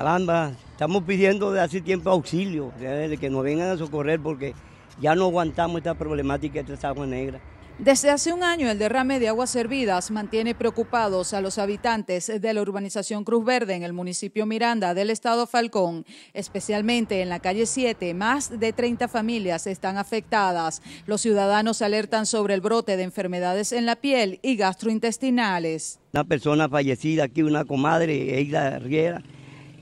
Caramba, estamos pidiendo de hace tiempo auxilio, de que nos vengan a socorrer porque ya no aguantamos esta problemática de esta agua negra. Desde hace un año, el derrame de aguas servidas mantiene preocupados a los habitantes de la urbanización Cruz Verde en el municipio Miranda del estado Falcón. Especialmente en la calle 7, más de 30 familias están afectadas. Los ciudadanos alertan sobre el brote de enfermedades en la piel y gastrointestinales. Una persona fallecida aquí, una comadre, la Riera,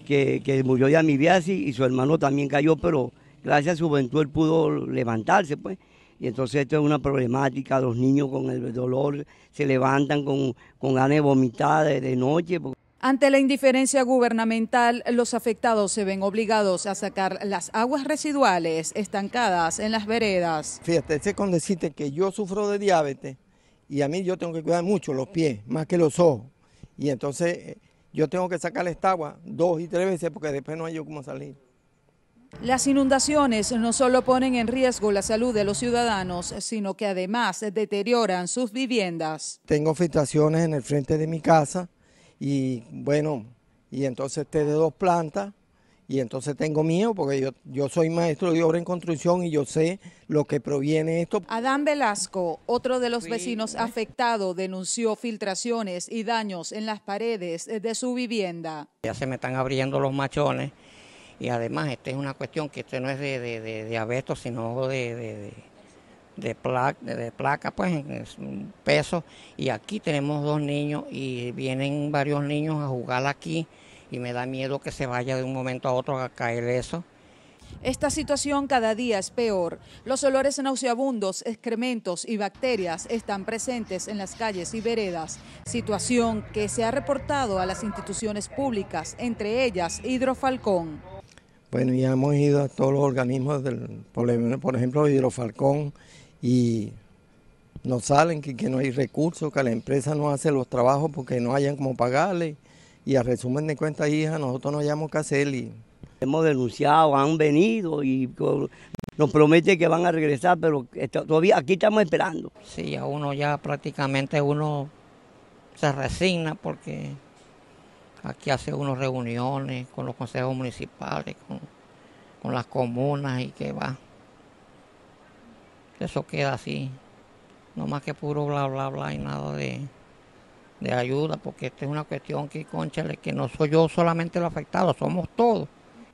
que, que murió mi amibiasis y su hermano también cayó, pero gracias a su juventud él pudo levantarse, pues. Y entonces esto es una problemática, los niños con el dolor se levantan con, con ganas de vomitar de, noche. Ante la indiferencia gubernamental, los afectados se ven obligados a sacar las aguas residuales estancadas en las veredas. Fíjate, ese con que yo sufro de diabetes y a mí yo tengo que cuidar mucho los pies, más que los ojos. Y entonces eh, yo tengo que sacar esta agua dos y tres veces porque después no hay yo cómo salir. Las inundaciones no solo ponen en riesgo la salud de los ciudadanos, sino que además deterioran sus viviendas. Tengo filtraciones en el frente de mi casa y bueno, y entonces te este de dos plantas y entonces tengo miedo porque yo, yo soy maestro de obra en construcción y yo sé lo que proviene esto. Adán Velasco, otro de los vecinos afectados, denunció filtraciones y daños en las paredes de su vivienda. Ya se me están abriendo los machones y además esta es una cuestión que no es de, abeto, sino de, de de, placa, pues es un peso. Y aquí tenemos dos niños y vienen varios niños a jugar aquí y me da miedo que se vaya de un momento a otro a caer eso. Esta situación cada día es peor. Los olores nauseabundos, excrementos y bacterias están presentes en las calles y veredas, situación que se ha reportado a las instituciones públicas, entre ellas Hidrofalcón. Bueno, ya hemos ido a todos los organismos, del, problema, por ejemplo, Hidrofalcón, y nos salen que, que no hay recursos, que la empresa no hace los trabajos porque no hayan como pagarle y a resumen de cuentas, hija, nosotros nos llamamos Caselli. Hemos denunciado, han venido y nos promete que van a regresar, pero todavía aquí estamos esperando. Sí, a uno ya prácticamente uno se resigna porque aquí hace unos reuniones con los consejos municipales, con, con las comunas y que va. Eso queda así, no más que puro bla, bla, bla y nada de de ayuda, porque esta es una cuestión que, conchale, que no soy yo solamente el afectado, somos todos.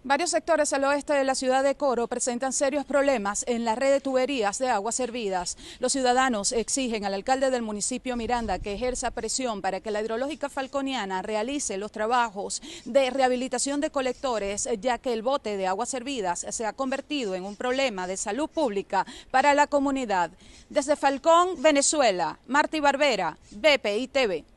Varios sectores al oeste de la ciudad de Coro presentan serios problemas en la red de tuberías de aguas servidas. Los ciudadanos exigen al alcalde del municipio Miranda que ejerza presión para que la hidrológica falconiana realice los trabajos de rehabilitación de colectores, ya que el bote de aguas servidas se ha convertido en un problema de salud pública para la comunidad. Desde Falcón, Venezuela, Marti Barbera, BPI TV.